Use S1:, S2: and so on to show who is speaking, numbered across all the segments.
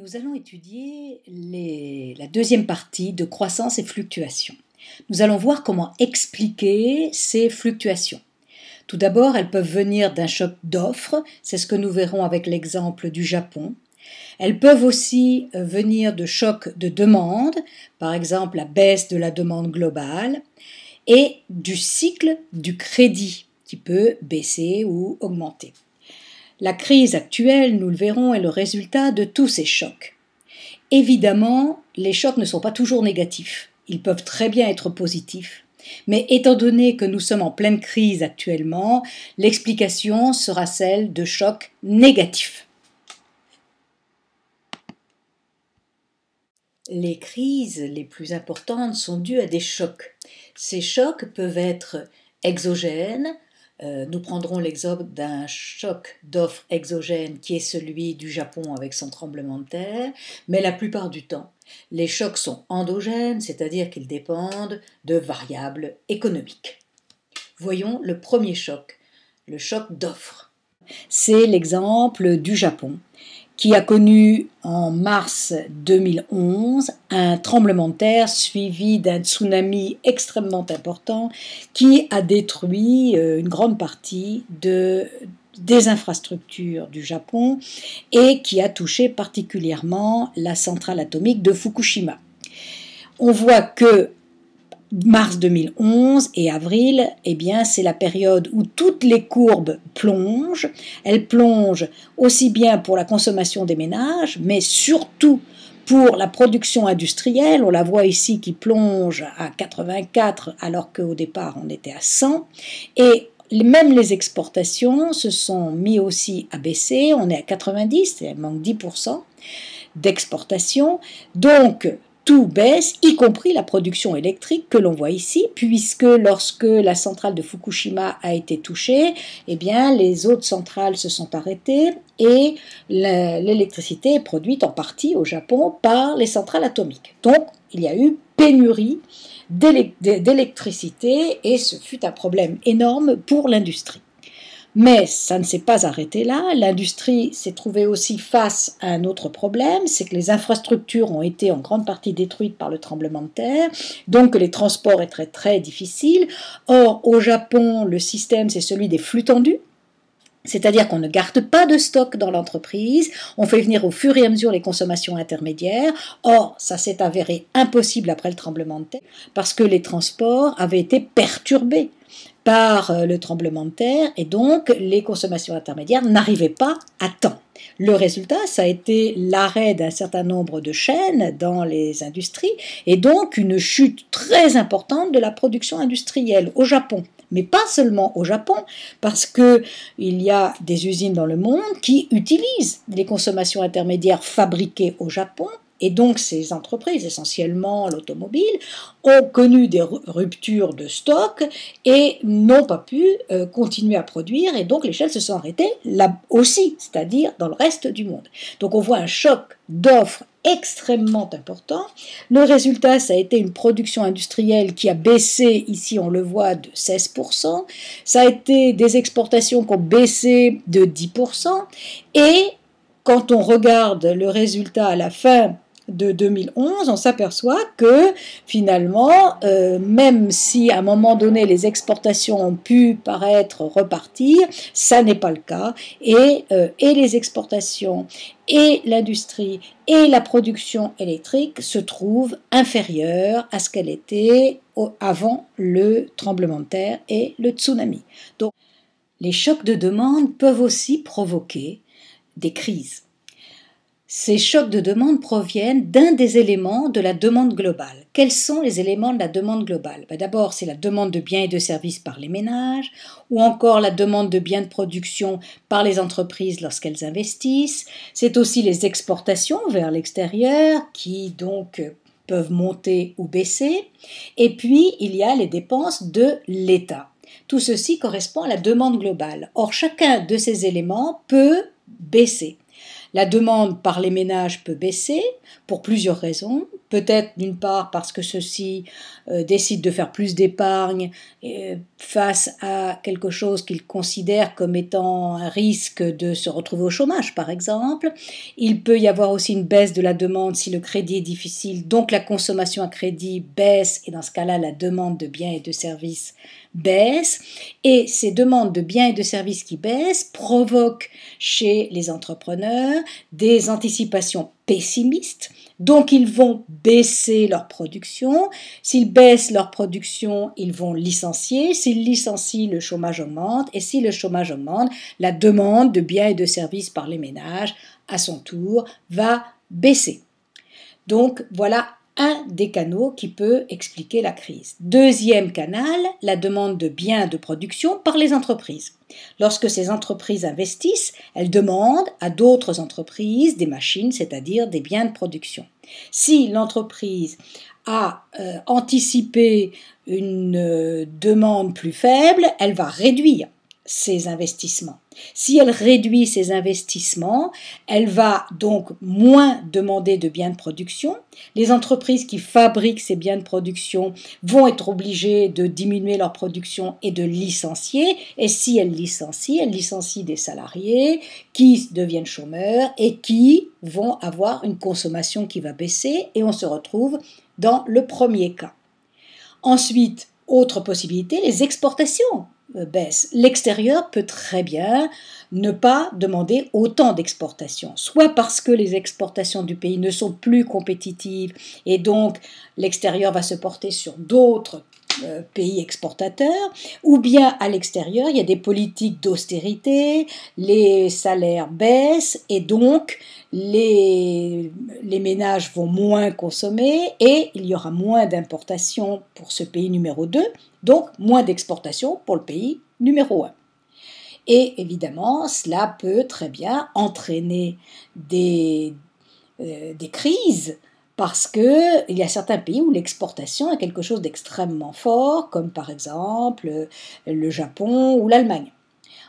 S1: Nous allons étudier la deuxième partie de croissance et fluctuation. Nous allons voir comment expliquer ces fluctuations. Tout d'abord, elles peuvent venir d'un choc d'offres, c'est ce que nous verrons avec l'exemple du Japon. Elles peuvent aussi euh, venir de chocs de demande, par exemple la baisse de la demande globale, et du cycle du crédit qui peut baisser ou augmenter. La crise actuelle, nous le verrons, est le résultat de tous ces chocs. Évidemment, les chocs ne sont pas toujours négatifs, ils peuvent très bien être positifs. Mais étant donné que nous sommes en pleine crise actuellement, l'explication sera celle de chocs négatifs. Les crises les plus importantes sont dues à des chocs. Ces chocs peuvent être exogènes, euh, nous prendrons l'exemple d'un choc d'offres exogène qui est celui du Japon avec son tremblement de terre, mais la plupart du temps, les chocs sont endogènes, c'est-à-dire qu'ils dépendent de variables économiques. Voyons le premier choc, le choc d'offres. C'est l'exemple du Japon qui a connu en mars 2011 un tremblement de terre suivi d'un tsunami extrêmement important qui a détruit euh, une grande partie des infrastructures du Japon et qui a touché particulièrement la centrale atomique de Fukushima. On voit que mars 2011 et avril, eh bien, c'est la période où toutes les courbes plongent. Elles plongent aussi bien pour la consommation des ménages, mais surtout pour la production industrielle. On la voit ici qui plonge à 84 alors qu'au départ on était à 100. Et même les exportations se sont mis aussi à baisser. On est à 90, il manque 10% d'exportation. Donc, tout baisse, y compris la production électrique que l'on voit ici, puisque lorsque la centrale de Fukushima a été touchée, eh bien, les autres centrales se sont arrêtées et l'électricité est produite en partie au Japon par les centrales atomiques. Donc, il y a eu pénurie d'électricité et ce fut un problème énorme pour l'industrie. Mais ça ne s'est pas arrêté là. L'industrie s'est trouvée aussi face à un autre problème, c'est que les infrastructures ont été en grande partie détruites par le tremblement de terre, donc les transports étaient très difficiles. Or, au Japon, le système, c'est celui des flux tendus. C'est-à-dire qu'on ne garde pas de stock dans l'entreprise, on fait venir au fur et à mesure les consommations intermédiaires. Or, ça s'est avéré impossible après le tremblement de terre parce que les transports avaient été perturbés par euh, le tremblement de terre et donc les consommations intermédiaires n'arrivaient pas à temps. Le résultat, ça a été l'arrêt d'un certain nombre de chaînes dans les industries et donc une chute très importante de la production industrielle au Japon. Mais pas seulement au Japon, parce qu'il y a des usines dans le monde qui utilisent les consommations intermédiaires fabriquées au Japon et donc ces entreprises, essentiellement l'automobile, ont connu des ruptures de stock et n'ont pas pu euh, continuer à produire et donc l'échelle se sont arrêtées là aussi, c'est-à-dire dans le reste du monde. Donc on voit un choc d'offres extrêmement important. Le résultat, ça a été une production industrielle qui a baissé, ici on le voit, de 16%. Ça a été des exportations qui ont baissé de 10%. Et quand on regarde le résultat à la fin de 2011, on s'aperçoit que finalement, euh, même si à un moment donné les exportations ont pu paraître repartir, ça n'est pas le cas. Et, euh, et les exportations et l'industrie et la production électrique se trouvent inférieures à ce qu'elles étaient avant le tremblement de terre et le tsunami. Donc, les chocs de demande peuvent aussi provoquer des crises. Ces chocs de demande proviennent d'un des éléments de la demande globale. Quels sont les éléments de la demande globale ben, D'abord, c'est la demande de biens et de services par les ménages, ou encore la demande de biens de production par les entreprises lorsqu'elles investissent. C'est aussi les exportations vers l'extérieur qui donc peuvent monter ou baisser. Et puis, il y a les dépenses de l'État. Tout ceci correspond à la demande globale. Or, chacun de ces éléments peut baisser. La demande par les ménages peut baisser pour plusieurs raisons. Peut-être d'une part parce que ceux-ci euh, décident de faire plus d'épargne euh, face à quelque chose qu'ils considèrent comme étant un risque de se retrouver au chômage, par exemple. Il peut y avoir aussi une baisse de la demande si le crédit est difficile, donc la consommation à crédit baisse et dans ce cas-là, la demande de biens et de services baisse et ces demandes de biens et de services qui baissent provoquent chez les entrepreneurs des anticipations pessimistes. Donc ils vont baisser leur production. S'ils baissent leur production, ils vont licencier. S'ils licencient, le chômage augmente. Et si le chômage augmente, la demande de biens et de services par les ménages, à son tour, va baisser. Donc voilà un des canaux qui peut expliquer la crise. Deuxième canal, la demande de biens de production par les entreprises. Lorsque ces entreprises investissent, elles demandent à d'autres entreprises des machines, c'est-à-dire des biens de production. Si l'entreprise a euh, anticipé une euh, demande plus faible, elle va réduire ses investissements. Si elle réduit ses investissements, elle va donc moins demander de biens de production. Les entreprises qui fabriquent ces biens de production vont être obligées de diminuer leur production et de licencier. Et si elles licencient, elles licencient des salariés qui deviennent chômeurs et qui vont avoir une consommation qui va baisser. Et on se retrouve dans le premier cas. Ensuite, autre possibilité, les exportations. Euh, baisse. L'extérieur peut très bien ne pas demander autant d'exportations, soit parce que les exportations du pays ne sont plus compétitives et donc l'extérieur va se porter sur d'autres euh, pays exportateurs, ou bien à l'extérieur, il y a des politiques d'austérité, les salaires baissent et donc les, les ménages vont moins consommer et il y aura moins d'importations pour ce pays numéro 2, donc moins d'exportations pour le pays numéro 1. Et évidemment, cela peut très bien entraîner des, euh, des crises parce qu'il y a certains pays où l'exportation est quelque chose d'extrêmement fort, comme par exemple euh, le Japon ou l'Allemagne.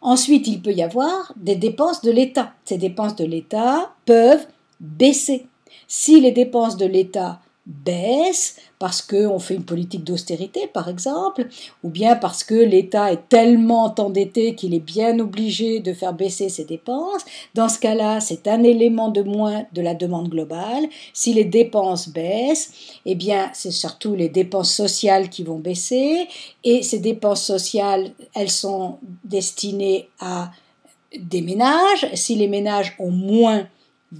S1: Ensuite, il peut y avoir des dépenses de l'État. Ces dépenses de l'État peuvent baisser. Si les dépenses de l'État baisse parce qu'on fait une politique d'austérité, par exemple, ou bien parce que l'État est tellement endetté qu'il est bien obligé de faire baisser ses dépenses. Dans ce cas-là, c'est un élément de moins de la demande globale. Si les dépenses baissent, eh bien, c'est surtout les dépenses sociales qui vont baisser, et ces dépenses sociales, elles sont destinées à des ménages. Si les ménages ont moins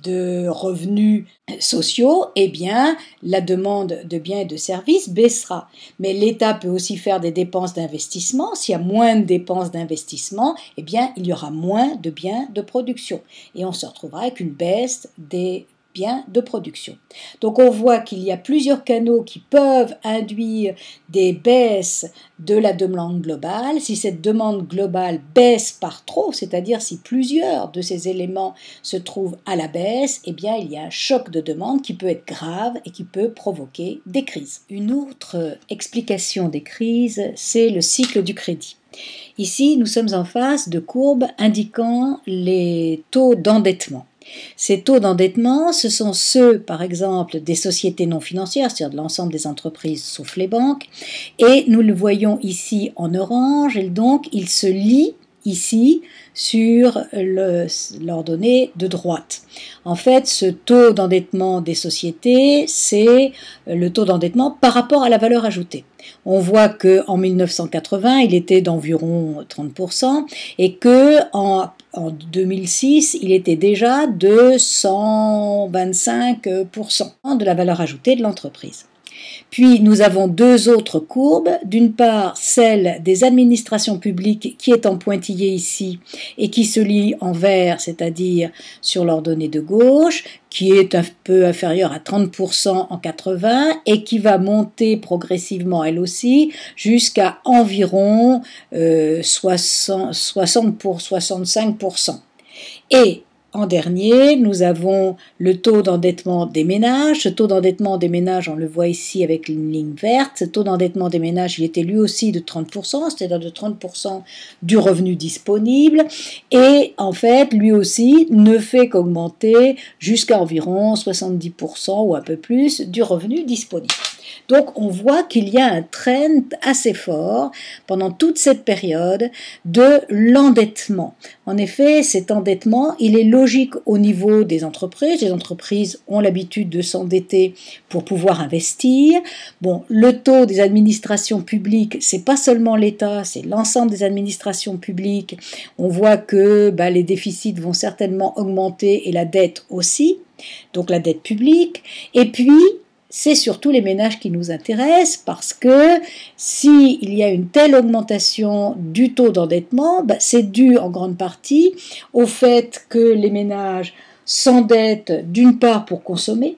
S1: de revenus sociaux, eh bien, la demande de biens et de services baissera. Mais l'État peut aussi faire des dépenses d'investissement. S'il y a moins de dépenses d'investissement, eh bien, il y aura moins de biens de production. Et on se retrouvera avec une baisse des bien de production. Donc on voit qu'il y a plusieurs canaux qui peuvent induire des baisses de la demande globale. Si cette demande globale baisse par trop, c'est-à-dire si plusieurs de ces éléments se trouvent à la baisse, eh bien il y a un choc de demande qui peut être grave et qui peut provoquer des crises. Une autre explication des crises, c'est le cycle du crédit. Ici, nous sommes en face de courbes indiquant les taux d'endettement. Ces taux d'endettement, ce sont ceux, par exemple, des sociétés non financières, c'est-à-dire de l'ensemble des entreprises sauf les banques, et nous le voyons ici en orange, et donc il se lie ici sur l'ordonnée de droite. En fait, ce taux d'endettement des sociétés, c'est le taux d'endettement par rapport à la valeur ajoutée. On voit qu'en 1980, il était d'environ 30% et qu'en en, 2006, il était déjà de 125% de la valeur ajoutée de l'entreprise. Puis nous avons deux autres courbes, d'une part celle des administrations publiques qui est en pointillé ici et qui se lie en vert, c'est-à-dire sur l'ordonnée de gauche, qui est un peu inférieure à 30% en 80 et qui va monter progressivement elle aussi jusqu'à environ 60, euh, 60 pour 65%. Et en dernier, nous avons le taux d'endettement des ménages. Ce taux d'endettement des ménages, on le voit ici avec une ligne verte. Ce taux d'endettement des ménages, il était lui aussi de 30%, c'est-à-dire de 30% du revenu disponible. Et en fait, lui aussi ne fait qu'augmenter jusqu'à environ 70% ou un peu plus du revenu disponible. Donc on voit qu'il y a un trend assez fort pendant toute cette période de l'endettement. En effet, cet endettement, il est logique au niveau des entreprises. Les entreprises ont l'habitude de s'endetter pour pouvoir investir. Bon, le taux des administrations publiques, c'est pas seulement l'État, c'est l'ensemble des administrations publiques. On voit que bah, les déficits vont certainement augmenter et la dette aussi donc la dette publique, et puis c'est surtout les ménages qui nous intéressent parce que s'il y a une telle augmentation du taux d'endettement, bah, c'est dû en grande partie au fait que les ménages s'endettent d'une part pour consommer,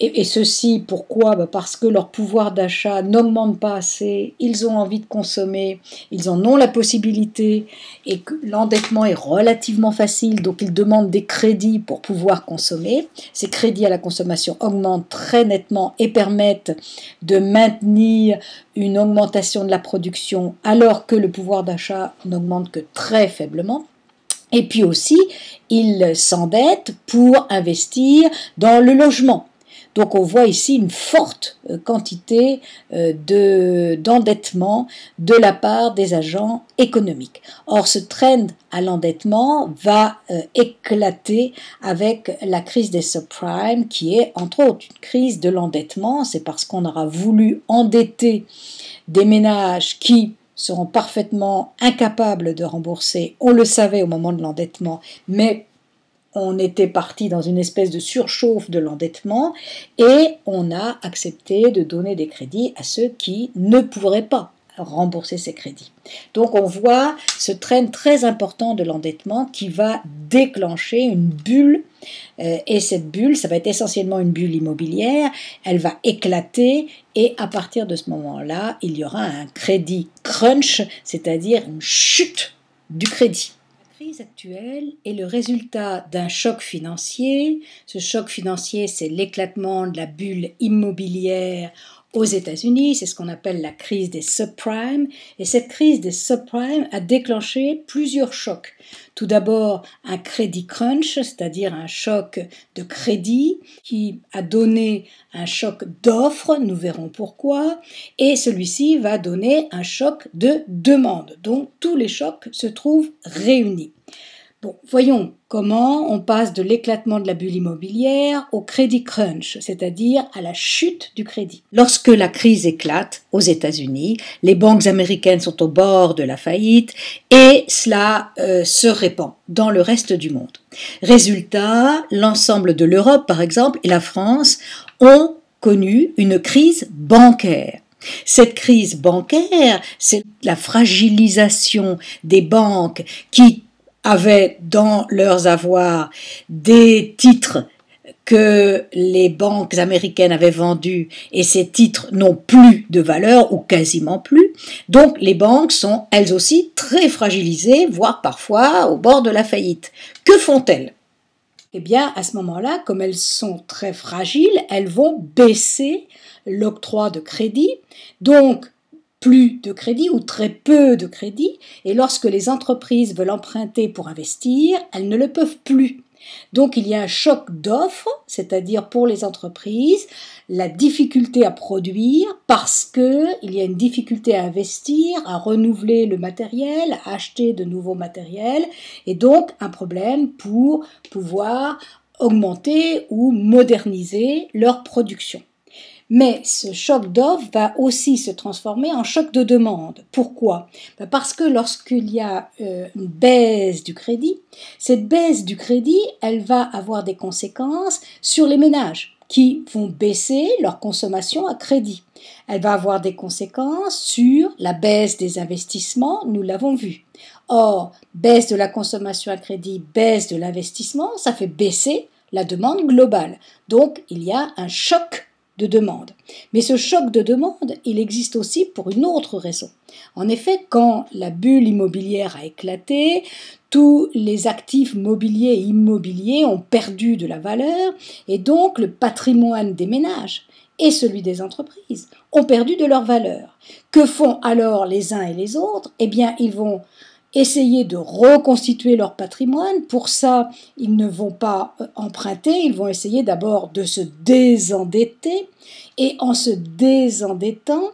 S1: et, ceci, pourquoi bah Parce que leur pouvoir d'achat n'augmente pas assez, ils ont envie de consommer, ils en ont la possibilité, et l'endettement est relativement facile, donc ils demandent des crédits pour pouvoir consommer. Ces crédits à la consommation augmentent très nettement et permettent de maintenir une augmentation de la production alors que le pouvoir d'achat n'augmente que très faiblement. Et puis aussi, ils s'endettent pour investir dans le logement donc on voit ici une forte euh, quantité euh, d'endettement de la part des agents économiques. Or ce trend à l'endettement va euh, éclater avec la crise des subprimes qui est entre autres une crise de l'endettement. C'est parce qu'on aura voulu endetter des ménages qui seront parfaitement incapables de rembourser, on le savait au moment de l'endettement, mais on était parti dans une espèce de surchauffe de l'endettement et on a accepté de donner des crédits à ceux qui ne pourraient pas rembourser ces crédits. Donc on voit ce train très important de l'endettement qui va déclencher une bulle euh, et cette bulle, ça va être essentiellement une bulle immobilière, elle va éclater et à partir de ce moment-là, il y aura un crédit crunch, c'est-à-dire une chute du crédit actuelle est le résultat d'un choc financier. Ce choc financier, c'est l'éclatement de la bulle immobilière aux États-Unis, c'est ce qu'on appelle la crise des subprimes, et cette crise des subprimes a déclenché plusieurs chocs. Tout d'abord, un crédit crunch, c'est-à-dire un choc de crédit qui a donné un choc d'offres, nous verrons pourquoi, et celui-ci va donner un choc de demande. Donc tous les chocs se trouvent réunis voyons comment on passe de l'éclatement de la bulle immobilière au crédit crunch, c'est-à-dire à la chute du crédit. Lorsque la crise éclate aux États-Unis, les banques américaines sont au bord de la faillite et cela euh, se répand dans le reste du monde. Résultat, l'ensemble de l'Europe, par exemple, et la France ont connu une crise bancaire. Cette crise bancaire, c'est la fragilisation des banques qui avaient dans leurs avoirs des titres que les banques américaines avaient vendus et ces titres n'ont plus de valeur ou quasiment plus. Donc les banques sont elles aussi très fragilisées, voire parfois au bord de la faillite. Que font-elles Eh bien, à ce moment-là, comme elles sont très fragiles, elles vont baisser l'octroi de crédit. Donc plus de crédit ou très peu de crédit, et lorsque les entreprises veulent emprunter pour investir, elles ne le peuvent plus. Donc il y a un choc d'offres, c'est-à-dire pour les entreprises, la difficulté à produire parce qu'il y a une difficulté à investir, à renouveler le matériel, à acheter de nouveaux matériels et donc un problème pour pouvoir augmenter ou moderniser leur production. Mais ce choc d'offre va aussi se transformer en choc de demande. Pourquoi bah, Parce que lorsqu'il y a euh, une baisse du crédit, cette baisse du crédit, elle va avoir des conséquences sur les ménages qui vont baisser leur consommation à crédit. Elle va avoir des conséquences sur la baisse des investissements, nous l'avons vu. Or, baisse de la consommation à crédit, baisse de l'investissement, ça fait baisser la demande globale. Donc, il y a un choc de demande. Mais ce choc de demande, il existe aussi pour une autre raison. En effet, quand la bulle immobilière a éclaté, tous les actifs mobiliers et immobiliers ont perdu de la valeur et donc le patrimoine des ménages et celui des entreprises ont perdu de leur valeur. Que font alors les uns et les autres Eh bien, ils vont essayer de reconstituer leur patrimoine. Pour ça, ils ne vont pas euh, emprunter, ils vont essayer d'abord de se désendetter. Et en se désendettant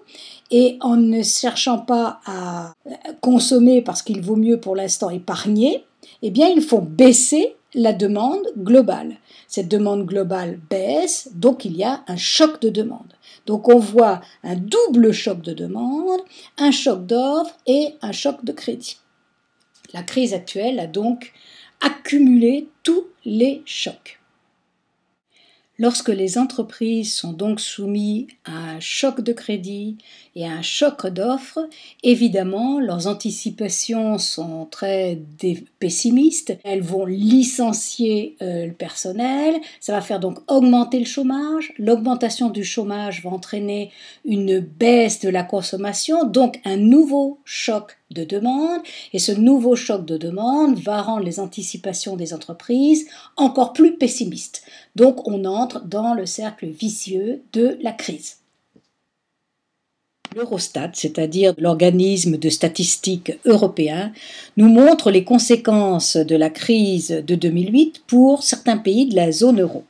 S1: et en ne cherchant pas à euh, consommer parce qu'il vaut mieux pour l'instant épargner, eh bien, ils font baisser la demande globale. Cette demande globale baisse, donc il y a un choc de demande. Donc on voit un double choc de demande, un choc d'offres et un choc de crédit. La crise actuelle a donc accumulé tous les chocs. Lorsque les entreprises sont donc soumises à un choc de crédit et à un choc d'offres, évidemment, leurs anticipations sont très pessimistes. Elles vont licencier euh, le personnel, ça va faire donc augmenter le chômage. L'augmentation du chômage va entraîner une baisse de la consommation, donc un nouveau choc de demande, et ce nouveau choc de demande va rendre les anticipations des entreprises encore plus pessimistes. Donc on entre dans le cercle vicieux de la crise. L'Eurostat, c'est-à-dire l'organisme de statistiques européen, nous montre les conséquences de la crise de 2008 pour certains pays de la zone euro.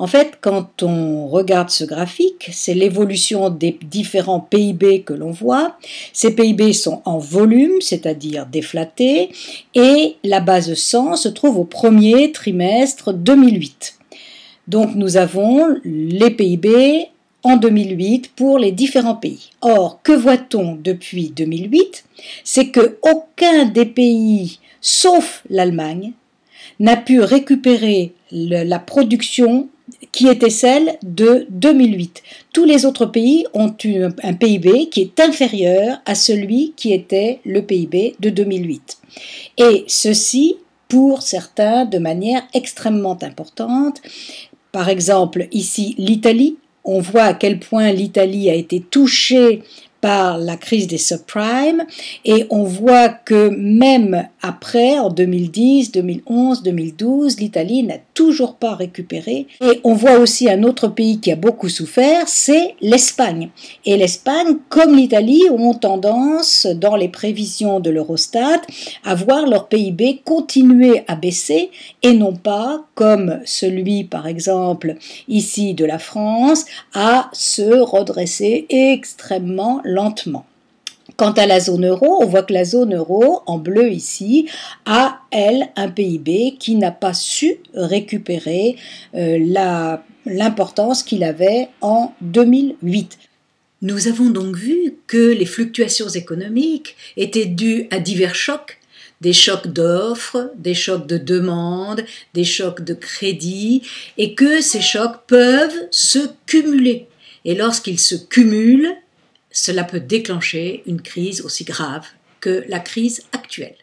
S1: En fait, quand on regarde ce graphique, c'est l'évolution des différents PIB que l'on voit. Ces PIB sont en volume, c'est-à-dire déflatés, et la base 100 se trouve au premier trimestre 2008. Donc nous avons les PIB en 2008 pour les différents pays. Or, que voit-on depuis 2008 C'est que aucun des pays, sauf l'Allemagne, n'a pu récupérer la production qui était celle de 2008. Tous les autres pays ont un PIB qui est inférieur à celui qui était le PIB de 2008. Et ceci, pour certains, de manière extrêmement importante. Par exemple, ici, l'Italie. On voit à quel point l'Italie a été touchée par la crise des subprimes et on voit que même après, en 2010, 2011, 2012, l'Italie n'a toujours pas récupéré. Et on voit aussi un autre pays qui a beaucoup souffert, c'est l'Espagne. Et l'Espagne, comme l'Italie, ont tendance, dans les prévisions de l'Eurostat, à voir leur PIB continuer à baisser et non pas, comme celui par exemple ici de la France, à se redresser extrêmement lentement. Quant à la zone euro, on voit que la zone euro, en bleu ici, a, elle, un PIB qui n'a pas su récupérer euh, la l'importance qu'il avait en 2008. Nous avons donc vu que les fluctuations économiques étaient dues à divers chocs, des chocs d'offres, des chocs de demandes, des chocs de crédit, et que ces chocs peuvent se cumuler. Et lorsqu'ils se cumulent, cela peut déclencher une crise aussi grave que la crise actuelle.